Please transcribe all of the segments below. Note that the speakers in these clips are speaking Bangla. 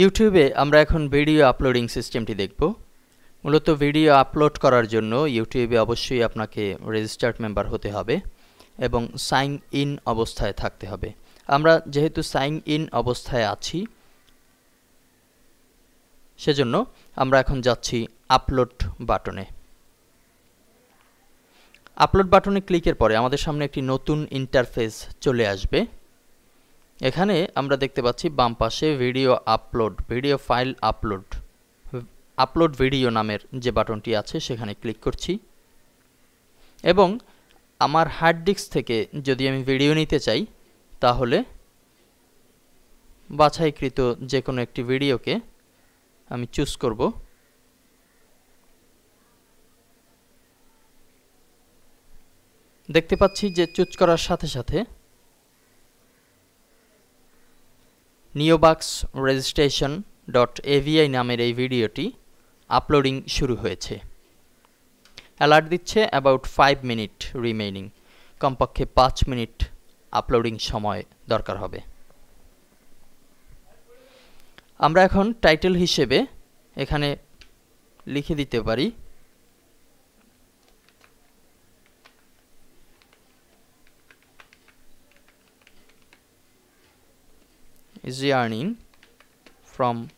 ইউটিউবে আমরা এখন ভিডিও আপলোডিং সিস্টেমটি দেখব মূলত ভিডিও আপলোড করার জন্য ইউটিউবে অবশ্যই আপনাকে রেজিস্টার্ড মেম্বার হতে হবে এবং সাইন ইন অবস্থায় থাকতে হবে আমরা যেহেতু সাইন ইন অবস্থায় আছি সেজন্য আমরা এখন যাচ্ছি আপলোড বাটনে আপলোড বাটনে ক্লিকের পরে আমাদের সামনে একটি নতুন ইন্টারফেস চলে আসবে এখানে আমরা দেখতে পাচ্ছি বাম পাশে video upload video file upload upload video নামের যে বাটনটি আছে সেখানে ক্লিক করছি এবং আমার হার্ড ডিস্ক থেকে যদি আমি ভিডিও নিতে চাই তাহলে বাছাইকৃত যে কোনো একটি ভিডিওকে আমি চুজ করব দেখতে পাচ্ছি যে চুজ করার সাথে সাথে নিওবাক্স রেজিস্ট্রেশন ডট এভিআই নামের এই ভিডিওটি আপলোডিং শুরু হয়েছে অ্যালার্ট দিচ্ছে অ্যাবাউট ফাইভ মিনিট রিমেইনিং কমপক্ষে পাঁচ মিনিট আপলোডিং সময় দরকার হবে আমরা এখন টাইটেল হিসেবে এখানে লিখে দিতে পারি is earning from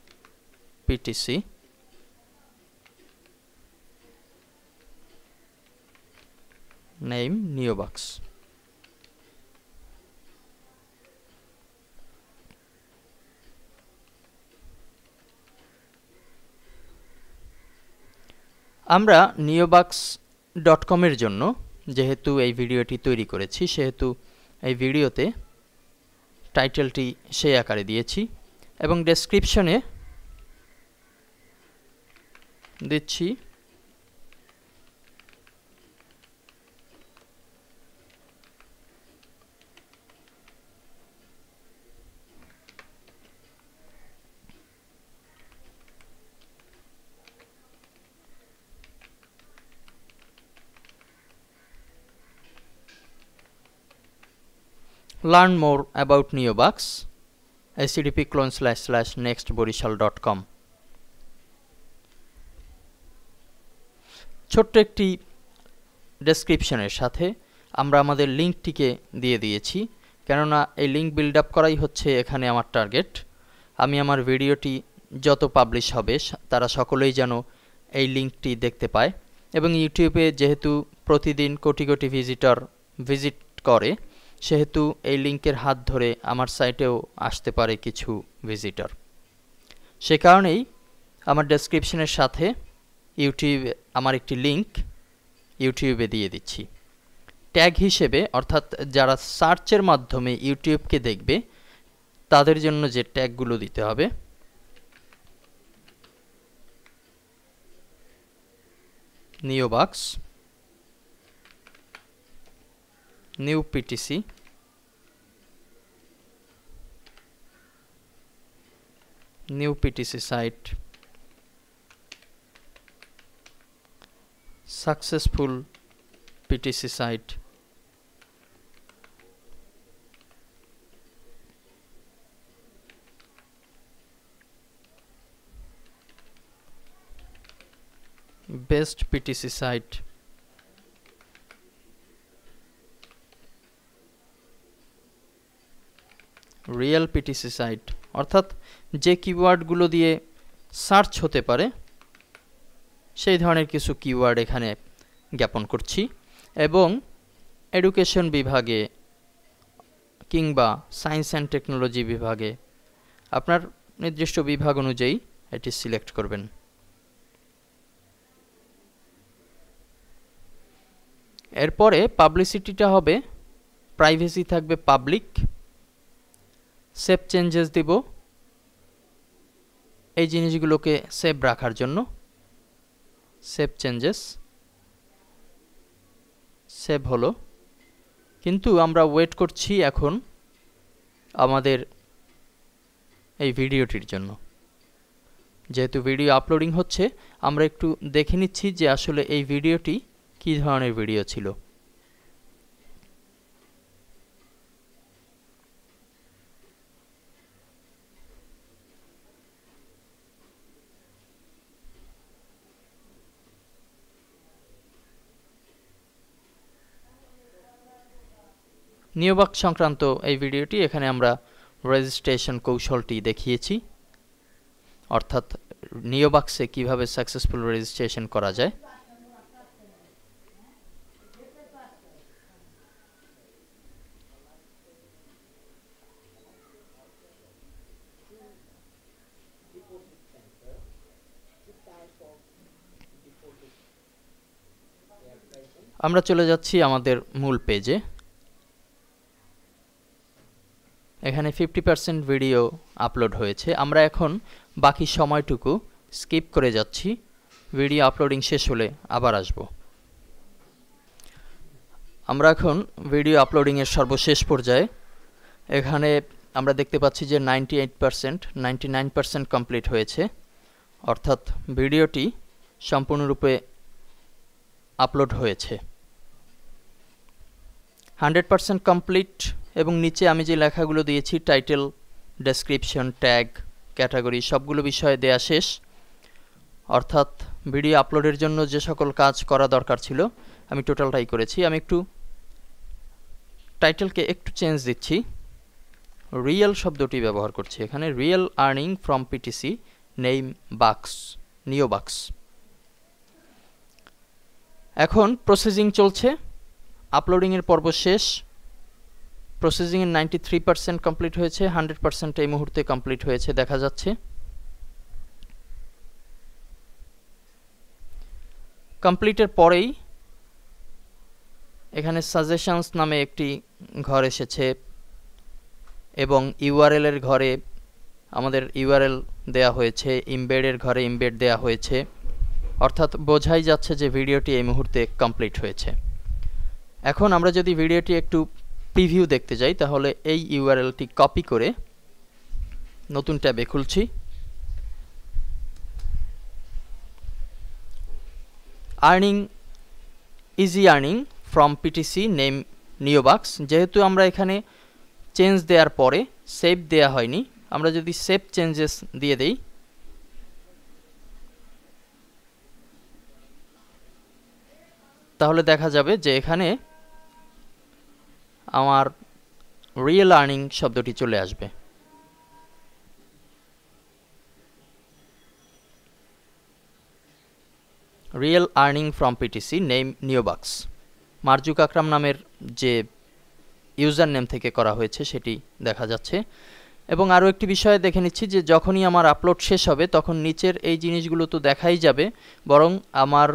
PTC name Neobox. আমরা নিওবাক্স ডট কমের জন্য যেহেতু এই ভিডিওটি তৈরি করেছি সেহেতু এই ভিডিওতে টাইটেলটি সেই আকারে দিয়েছি এবং ডেসক্রিপশনে দিচ্ছি Learn more about Neobox, http clone slash slash nextborishal.com ছোট্ট একটি ডেসক্রিপশনের সাথে আমরা আমাদের লিঙ্কটিকে দিয়ে দিয়েছি কেননা এই লিঙ্ক বিল্ড আপ করাই হচ্ছে এখানে আমার টার্গেট আমি আমার ভিডিওটি যত পাবলিশ হবে তারা সকলেই যেন এই লিঙ্কটি দেখতে পায় এবং ইউটিউবে যেহেতু প্রতিদিন কোটি কোটি ভিজিটর ভিজিট করে সেহেতু এই লিঙ্কের হাত ধরে আমার সাইটেও আসতে পারে কিছু ভিজিটর সে কারণেই আমার ডেসক্রিপশনের সাথে ইউটিউবে আমার একটি লিঙ্ক ইউটিউবে দিয়ে দিচ্ছি ট্যাগ হিসেবে অর্থাৎ যারা সার্চের মাধ্যমে ইউটিউবকে দেখবে তাদের জন্য যে ট্যাগগুলো দিতে হবে Neobux new PTC new PTC site successful PTC site best PTC site real PTC site অর্থাৎ যে কিওয়ার্ডগুলো দিয়ে সার্চ হতে পারে সেই ধরনের কিছু কিওয়ার্ড এখানে জ্ঞাপন করছি এবং এডুকেশন বিভাগে কিংবা সায়েন্স অ্যান্ড টেকনোলজি বিভাগে আপনার নির্দিষ্ট বিভাগ অনুযায়ী এটি সিলেক্ট করবেন এরপরে পাবলিসিটিটা হবে প্রাইভেসি থাকবে পাবলিক সেভ চেঞ্জেস দিব এই জিনিসগুলোকে সেভ রাখার জন্য সেভ চেঞ্জেস সেভ হলো কিন্তু আমরা ওয়েট করছি এখন আমাদের এই ভিডিওটির জন্য যেহেতু ভিডিও আপলোডিং হচ্ছে আমরা একটু দেখে নিচ্ছি যে আসলে এই ভিডিওটি কী ধরনের ভিডিও ছিল নিয়োবাক সংক্রান্ত এই ভিডিওটি এখানে আমরা রেজিস্ট্রেশন কৌশলটি দেখিয়েছি অর্থাৎ নিয়োবাক্সে কিভাবে সাকসেসফুল রেজিস্ট্রেশন করা যায় আমরা চলে যাচ্ছি আমাদের মূল পেজে এখানে ফিফটি পারসেন্ট ভিডিও আপলোড হয়েছে আমরা এখন বাকি সময়টুকু স্কিপ করে যাচ্ছি ভিডিও আপলোডিং শেষ হলে আবার আসব আমরা এখন ভিডিও আপলোডিংয়ের সর্বশেষ পর্যায়ে এখানে আমরা দেখতে পাচ্ছি যে ninety eight percent ninety nine percent complete হয়েছে অর্থাৎ ভিডিওটি সম্পূর্ণরূপে আপলোড হয়েছে হান্ড্রেড পারসেন্ট কমপ্লিট এবং নিচে আমি যে লেখাগুলো দিয়েছি টাইটেল ডেসক্রিপশন ট্যাগ ক্যাটাগরি সবগুলো বিষয়ে দেয়া শেষ অর্থাৎ ভিডিও আপলোডের জন্য যে সকল কাজ করা দরকার ছিল আমি টোটালটাই করেছি আমি একটু টাইটেলকে একটু চেঞ্জ দিচ্ছি রিয়েল শব্দটি ব্যবহার করছি এখানে real earning from PTC name box Neobux এখন প্রসেসিং চলছে আপলোডিংয়ের পর্ব শেষ প্রসেসিংয়ের নাইনটি থ্রি পার্সেন্ট কমপ্লিট হয়েছে হান্ড্রেড পার্সেন্ট এই মুহূর্তে কমপ্লিট হয়েছে দেখা যাচ্ছে কমপ্লিটের পরেই এখানে সাজেশনস নামে একটি ঘর এসেছে এবং ইউআরএলের ঘরে আমাদের ইউআরএল দেয়া হয়েছে ইমবেডের ঘরে ইমবেড দেয়া হয়েছে অর্থাৎ বোঝাই যাচ্ছে যে ভিডিওটি এই মুহূর্তে কমপ্লিট হয়েছে এখন আমরা যদি ভিডিওটি একটু প্রিভিউ দেখতে যাই তাহলে এই ইউআরএলটি কপি করে নতুন ট্যাবে খুলছি earning easy earning from PTC name Neobux যেহেতু আমরা এখানে চেঞ্জ দেওয়ার পরে সেভ দেওয়া হয়নি আমরা যদি সেভ চেঞ্জেস দিয়ে দেই তাহলে দেখা যাবে যে এখানে আমার রিয়েল আর্নিং শব্দটি চলে আসবে real earning from PTC name Neobux Marzuk Akram নামের যে ইউজার নেম থেকে করা হয়েছে সেটি দেখা যাচ্ছে এবং আরও একটি বিষয়ে দেখে নিচ্ছি যে যখনই আমার আপলোড শেষ হবে তখন নিচের এই জিনিসগুলো তো দেখাই যাবে বরং আমার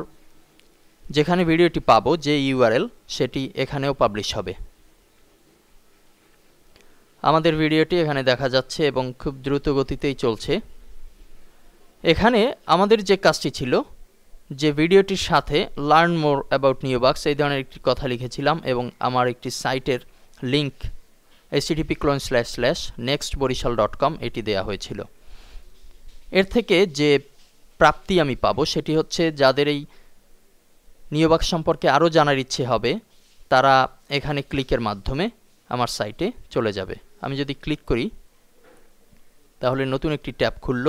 যেখানে ভিডিওটি পাবো যে ইউআরএল সেটি এখানেও পাবলিশ হবে আমাদের ভিডিওটি এখানে দেখা যাচ্ছে এবং খুব দ্রুত গতিতেই চলছে এখানে আমাদের যে কাজটি ছিল যে ভিডিওটির সাথে লার্ন মোর অ্যাবাউট বাক্স এই ধরনের একটি কথা লিখেছিলাম এবং আমার একটি সাইটের link ACDP colon slash slash next Barishal dot com এটি দেওয়া হয়েছিল এর থেকে যে প্রাপ্তি আমি পাবো সেটি হচ্ছে যাদের এই নিয়োবাক সম্পর্কে আরও জানার ইচ্ছে হবে তারা এখানে ক্লিকের মাধ্যমে আমার সাইটে চলে যাবে আমি যদি ক্লিক করি তাহলে নতুন একটি ট্যাব খুলল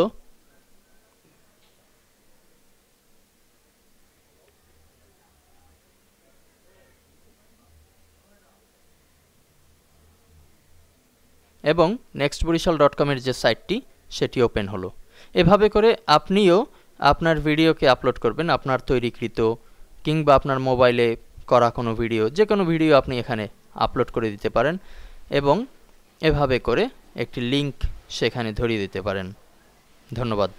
এবং নেক্সট বরিশাল ডট কমের যে সাইটটি সেটি ওপেন হলো এভাবে করে আপনিও আপনার ভিডিওকে আপলোড করবেন আপনার তৈরিকৃত কিংবা আপনার মোবাইলে করা কোনো ভিডিও যে কোনো ভিডিও আপনি এখানে আপলোড করে দিতে পারেন এবং এভাবে করে একটি লিংক সেখানে ধরিয়ে দিতে পারেন ধন্যবাদ